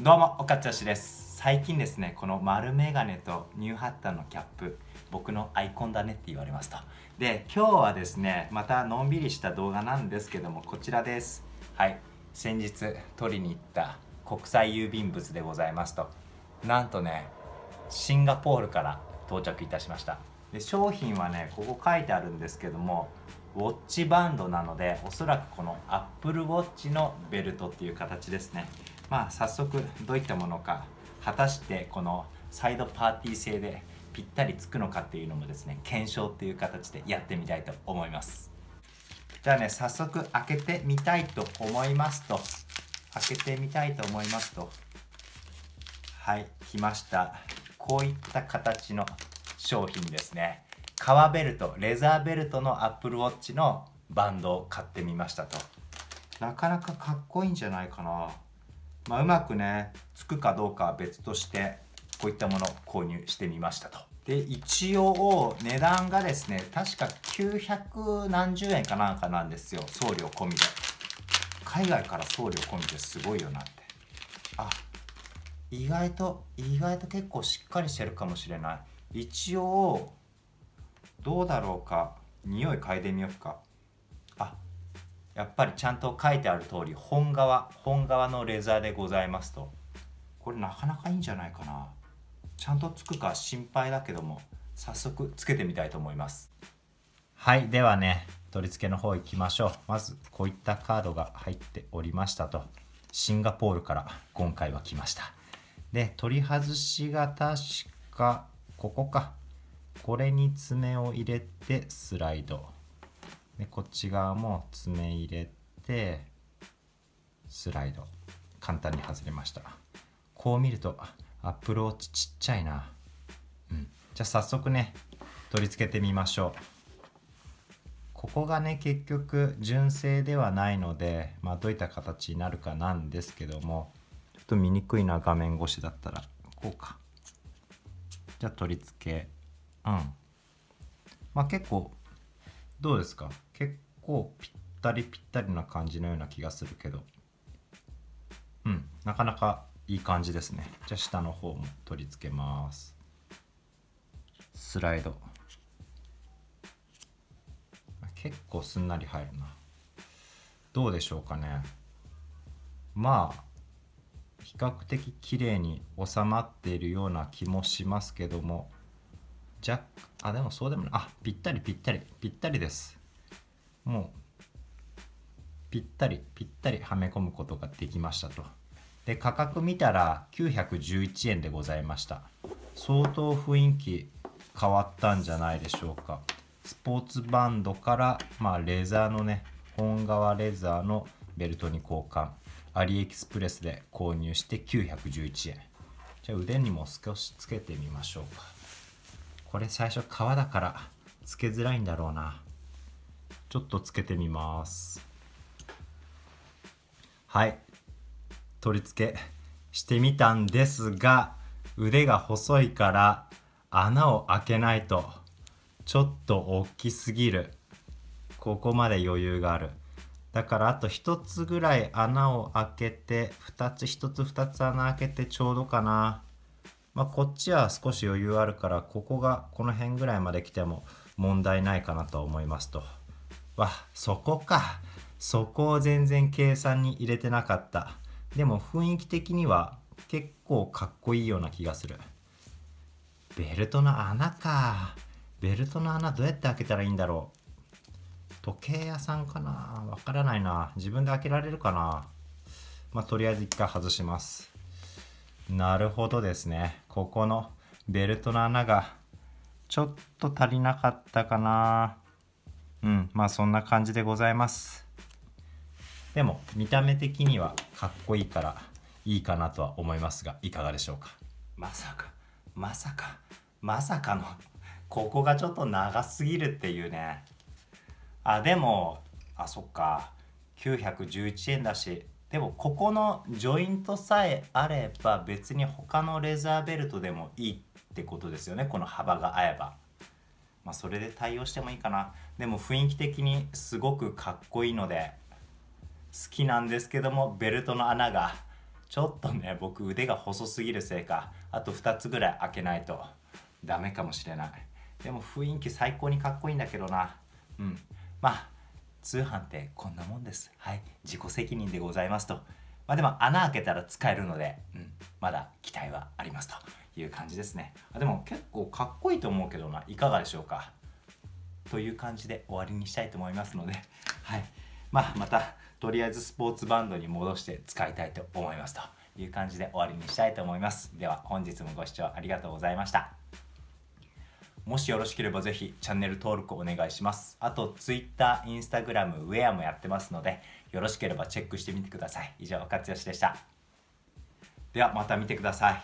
どうも岡しです最近ですねこの丸メガネとニューハッタのキャップ僕のアイコンだねって言われますとで今日はですねまたのんびりした動画なんですけどもこちらですはい先日取りに行った国際郵便物でございますとなんとねシンガポールから到着いたしましたで商品はねここ書いてあるんですけどもウォッチバンドなのでおそらくこの Apple Watch のベルトっていう形ですねまあ早速どういったものか果たしてこのサイドパーティー製でぴったりつくのかっていうのもですね検証っていう形でやってみたいと思いますじゃあね早速開けてみたいと思いますと開けてみたいと思いますとはい来ましたこういった形の商品ですね革ベルトレザーベルトのアップルウォッチのバンドを買ってみましたとなかなかかっこいいんじゃないかなまあ、うまくねつくかどうかは別としてこういったものを購入してみましたと。で、一応値段がですね、確か900何十円かなんかなんですよ。送料込みで。海外から送料込みですごいよなって。あ、意外と、意外と結構しっかりしてるかもしれない。一応、どうだろうか。匂い嗅いでみようか。やっぱりちゃんと書いてある通り本革本革のレザーでございますとこれなかなかいいんじゃないかなちゃんとつくか心配だけども早速つけてみたいと思いますはいではね取り付けの方行きましょうまずこういったカードが入っておりましたとシンガポールから今回は来ましたで取り外しが確かここかこれに爪を入れてスライドでこっち側も爪入れてスライド簡単に外れましたこう見るとアプローチちっちゃいな、うん、じゃあ早速ね取り付けてみましょうここがね結局純正ではないので、まあ、どういった形になるかなんですけどもちょっと見にくいな画面越しだったらこうかじゃあ取り付けうんまあ結構どうですか結構ぴったりぴったりな感じのような気がするけどうんなかなかいい感じですねじゃあ下の方も取り付けますスライド結構すんなり入るなどうでしょうかねまあ比較的綺麗に収まっているような気もしますけどもじゃあでもそうでもないあぴったりぴったりぴったりですもうぴったりぴったりはめ込むことができましたとで価格見たら911円でございました相当雰囲気変わったんじゃないでしょうかスポーツバンドから、まあ、レザーのね本革レザーのベルトに交換アリエキスプレスで購入して911円じゃあ腕にも少しつけてみましょうかこれ最初皮だからつけづらいんだろうなちょっとつけてみますはい取り付けしてみたんですが腕が細いから穴を開けないとちょっと大きすぎるここまで余裕があるだからあと1つぐらい穴を開けて2つ1つ2つ穴開けてちょうどかなまあ、こっちは少し余裕あるからここがこの辺ぐらいまで来ても問題ないかなと思いますと。わそこかそこを全然計算に入れてなかったでも雰囲気的には結構かっこいいような気がするベルトの穴かベルトの穴どうやって開けたらいいんだろう時計屋さんかなわからないな自分で開けられるかなまあとりあえず一回外しますなるほどですねここのベルトの穴がちょっと足りなかったかなうんまあそんな感じでございますでも見た目的にはかっこいいからいいかなとは思いますがいかがでしょうかまさかまさかまさかのここがちょっと長すぎるっていうねあでもあそっか911円だしでもここのジョイントさえあれば別に他のレザーベルトでもいいってことですよねこの幅が合えば。まあ、それで対応してもいいかなでも雰囲気的にすごくかっこいいので好きなんですけどもベルトの穴がちょっとね僕腕が細すぎるせいかあと2つぐらい開けないとダメかもしれないでも雰囲気最高にかっこいいんだけどなうんまあ通販ってこんなもんですはい自己責任でございますとまあでも穴開けたら使えるので、うん、まだ期待はありますという感じですねあでも結構かっこいいと思うけどないかがでしょうかという感じで終わりにしたいと思いますので、はいまあ、またとりあえずスポーツバンドに戻して使いたいと思いますという感じで終わりにしたいと思いますでは本日もご視聴ありがとうございましたもしよろしければぜひチャンネル登録お願いします。あと Twitter、Instagram、ウェアもやってますので、よろしければチェックしてみてください。以上、勝吉でした。ではまた見てください。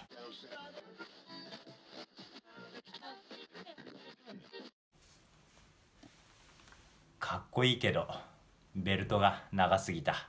かっこいいけど、ベルトが長すぎた。